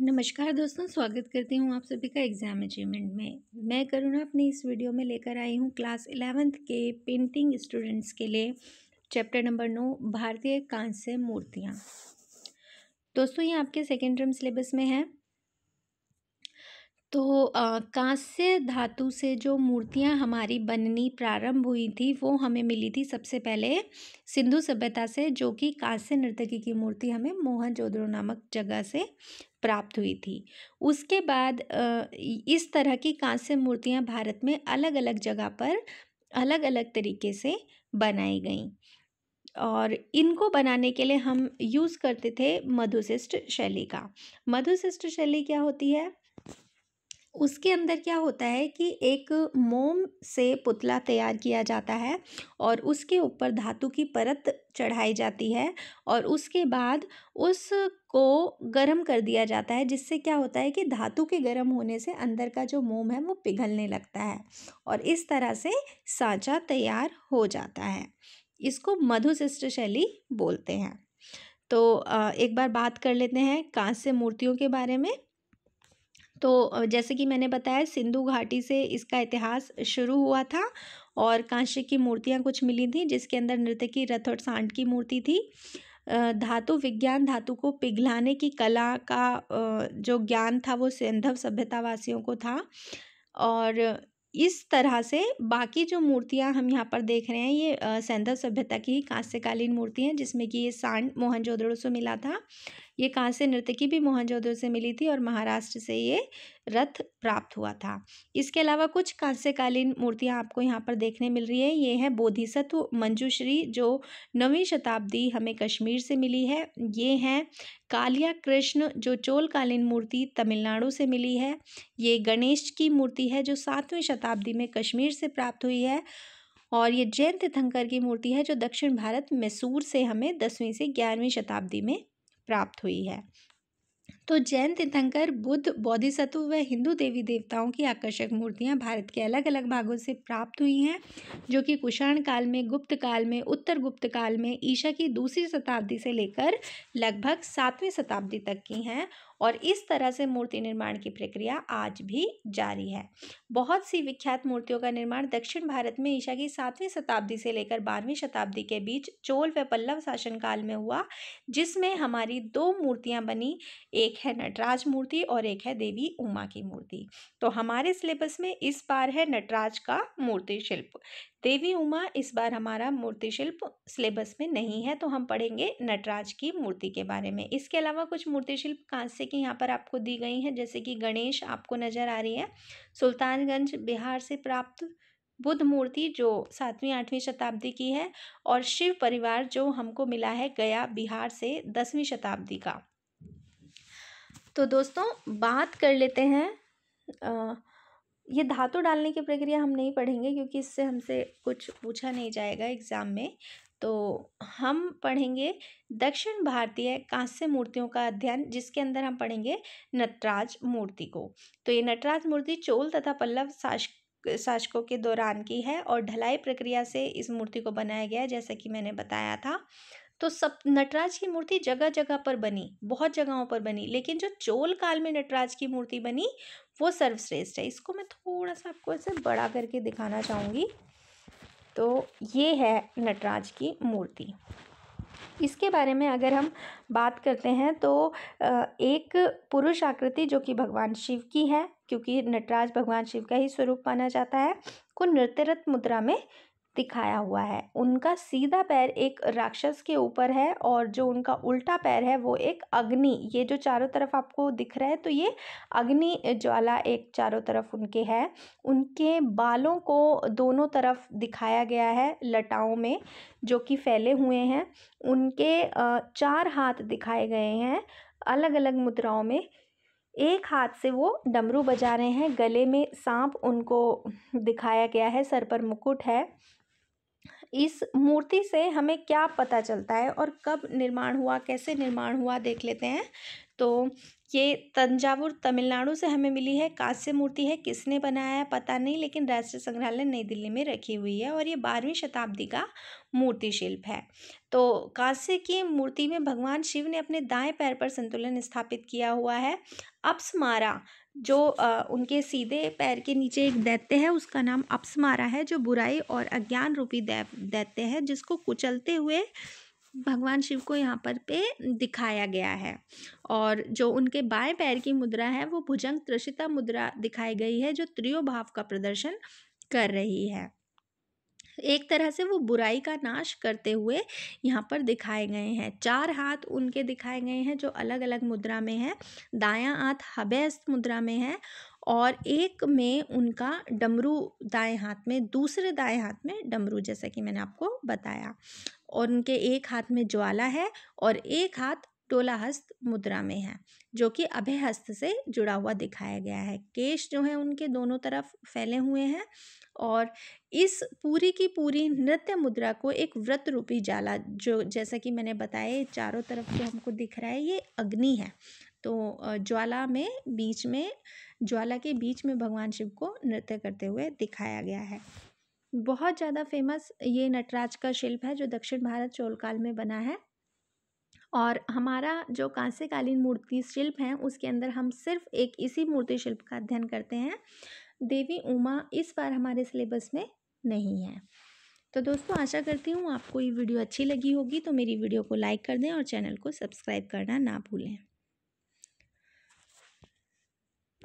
नमस्कार दोस्तों स्वागत करती हूँ आप सभी का एग्ज़ाम अचीवमेंट में मैं करुणा अपनी इस वीडियो में लेकर आई हूँ क्लास इलेवेंथ के पेंटिंग स्टूडेंट्स के लिए चैप्टर नंबर नौ भारतीय कांस्य मूर्तियाँ दोस्तों ये आपके सेकेंड टर्म सिलेबस में है तो कांस्य धातु से जो मूर्तियाँ हमारी बननी प्रारंभ हुई थी वो हमें मिली थी सबसे पहले सिंधु सभ्यता से जो कि कांस्य नर्तकी की मूर्ति हमें मोहनजोदड़ो नामक जगह से प्राप्त हुई थी उसके बाद इस तरह की कांस्य मूर्तियाँ भारत में अलग अलग जगह पर अलग अलग तरीके से बनाई गईं और इनको बनाने के लिए हम यूज़ करते थे मधुशिष्ट शैली का मधुशिष्ट शैली क्या होती है उसके अंदर क्या होता है कि एक मोम से पुतला तैयार किया जाता है और उसके ऊपर धातु की परत चढ़ाई जाती है और उसके बाद उसको गर्म कर दिया जाता है जिससे क्या होता है कि धातु के गर्म होने से अंदर का जो मोम है वो पिघलने लगता है और इस तरह से सांचा तैयार हो जाता है इसको मधुशिष्ट शैली बोलते हैं तो एक बार बात कर लेते हैं कांस्य मूर्तियों के बारे में तो जैसे कि मैंने बताया सिंधु घाटी से इसका इतिहास शुरू हुआ था और कांस्य की मूर्तियाँ कुछ मिली थी जिसके अंदर नृत्य की रथ और सांड की मूर्ति थी धातु विज्ञान धातु को पिघलाने की कला का जो ज्ञान था वो सिंधव सभ्यतावासियों को था और इस तरह से बाकी जो मूर्तियां हम यहाँ पर देख रहे हैं ये सैंधव सभ्यता की ही कांस्यकालीन मूर्ति हैं जिसमें कि ये सांड मोहनजोदड़ो से मिला था ये कांस्य नर्तकी भी मोहनजोदड़ो से मिली थी और महाराष्ट्र से ये रथ प्राप्त हुआ था इसके अलावा कुछ कांस्यकालीन मूर्तियाँ आपको यहाँ पर देखने मिल रही है ये है बोधिसत्व मंजूश्री जो नवीं शताब्दी हमें कश्मीर से मिली है ये हैं कालिया कृष्ण जो चोलकालीन मूर्ति तमिलनाडु से मिली है ये गणेश की मूर्ति है जो सातवीं शताब्दी में कश्मीर से प्राप्त हुई है और ये जैन तीर्थंकर की मूर्ति है जो दक्षिण भारत मैसूर से हमें दसवीं से ग्यारहवीं शताब्दी में प्राप्त हुई है तो जैन तीर्थंकर बुद्ध बौद्धिसत्व व हिंदू देवी देवताओं की आकर्षक मूर्तियां भारत के अलग अलग भागों से प्राप्त हुई हैं जो कि कुषाण काल में गुप्त काल में उत्तर गुप्त काल में ईशा की दूसरी शताब्दी से लेकर लगभग सातवीं शताब्दी तक की हैं और इस तरह से मूर्ति निर्माण की प्रक्रिया आज भी जारी है बहुत सी विख्यात मूर्तियों का निर्माण दक्षिण भारत में ईशा की सातवीं शताब्दी से लेकर बारहवीं शताब्दी के बीच चोल व पल्लव शासनकाल में हुआ जिसमें हमारी दो मूर्तियाँ बनी एक है नटराज मूर्ति और एक है देवी उमा की मूर्ति तो हमारे सिलेबस में इस बार है नटराज का मूर्ति शिल्प देवी उमा इस बार हमारा मूर्ति शिल्प सिलेबस में नहीं है तो हम पढ़ेंगे नटराज की मूर्ति के बारे में इसके अलावा कुछ मूर्ति शिल्प कांस्य की यहाँ पर आपको दी गई हैं जैसे कि गणेश आपको नज़र आ रही है सुल्तानगंज बिहार से प्राप्त बुद्ध मूर्ति जो सातवीं आठवीं शताब्दी की है और शिव परिवार जो हमको मिला है गया बिहार से दसवीं शताब्दी का तो दोस्तों बात कर लेते हैं आ, ये धातु डालने की प्रक्रिया हम नहीं पढ़ेंगे क्योंकि इससे हमसे कुछ पूछा नहीं जाएगा एग्ज़ाम में तो हम पढ़ेंगे दक्षिण भारतीय कांस्य मूर्तियों का अध्ययन जिसके अंदर हम पढ़ेंगे नटराज मूर्ति को तो ये नटराज मूर्ति चोल तथा पल्लव शास शासकों के दौरान की है और ढलाई प्रक्रिया से इस मूर्ति को बनाया गया है जैसा कि मैंने बताया था तो सब नटराज की मूर्ति जगह जगह पर बनी बहुत जगहों पर बनी लेकिन जो चोल काल में नटराज की मूर्ति बनी वो सर्वश्रेष्ठ है इसको मैं थोड़ा सा आपको ऐसे बड़ा करके दिखाना चाहूँगी तो ये है नटराज की मूर्ति इसके बारे में अगर हम बात करते हैं तो एक पुरुष आकृति जो कि भगवान शिव की है क्योंकि नटराज भगवान शिव का ही स्वरूप माना जाता है को नृत्यरत मुद्रा में दिखाया हुआ है उनका सीधा पैर एक राक्षस के ऊपर है और जो उनका उल्टा पैर है वो एक अग्नि ये जो चारों तरफ आपको दिख रहा है तो ये अग्नि ज्वाला एक चारों तरफ उनके है उनके बालों को दोनों तरफ दिखाया गया है लटाओं में जो कि फैले हुए हैं उनके चार हाथ दिखाए गए हैं अलग अलग मुद्राओं में एक हाथ से वो डमरू बजा रहे हैं गले में सांप उनको दिखाया गया है सर पर मुकुट है इस मूर्ति से हमें क्या पता चलता है और कब निर्माण हुआ कैसे निर्माण हुआ देख लेते हैं तो ये तंजावुर तमिलनाडु से हमें मिली है कांस्य मूर्ति है किसने बनाया है पता नहीं लेकिन राष्ट्रीय संग्रहालय नई दिल्ली में रखी हुई है और ये बारहवीं शताब्दी का मूर्ति शिल्प है तो कांस्य की मूर्ति में भगवान शिव ने अपने दाएं पैर पर संतुलन स्थापित किया हुआ है अपस्मारा जो उनके सीधे पैर के नीचे एक दैत्य है उसका नाम अपसमारा है जो बुराई और अज्ञान रूपी दैत्य है जिसको कुचलते हुए भगवान शिव को यहाँ पर पे दिखाया गया है और जो उनके बाएं पैर की मुद्रा है वो भुजंग त्रिशिता मुद्रा दिखाई गई है जो त्रियो भाव का प्रदर्शन कर रही है एक तरह से वो बुराई का नाश करते हुए यहाँ पर दिखाए गए हैं चार हाथ उनके दिखाए गए हैं जो अलग अलग मुद्रा में है दायां हाथ हबेस्त मुद्रा में है और एक में उनका डमरू दाएं हाथ में दूसरे दाएं हाथ में डमरू जैसा कि मैंने आपको बताया और उनके एक हाथ में ज्वाला है और एक हाथ हस्त मुद्रा में है जो कि अभय हस्त से जुड़ा हुआ दिखाया गया है केश जो है उनके दोनों तरफ फैले हुए हैं और इस पूरी की पूरी नृत्य मुद्रा को एक व्रत रूपी जाला जो जैसा कि मैंने बताया चारों तरफ जो हमको दिख रहा है ये अग्नि है तो ज्वाला में बीच में ज्वाला के बीच में भगवान शिव को नृत्य करते हुए दिखाया गया है बहुत ज़्यादा फेमस ये नटराज का शिल्प है जो दक्षिण भारत चोल काल में बना है और हमारा जो कांस्यकालीन मूर्ति शिल्प हैं उसके अंदर हम सिर्फ एक इसी मूर्ति शिल्प का अध्ययन करते हैं देवी उमा इस बार हमारे सिलेबस में नहीं है तो दोस्तों आशा करती हूँ आपको ये वीडियो अच्छी लगी होगी तो मेरी वीडियो को लाइक कर दें और चैनल को सब्सक्राइब करना ना भूलें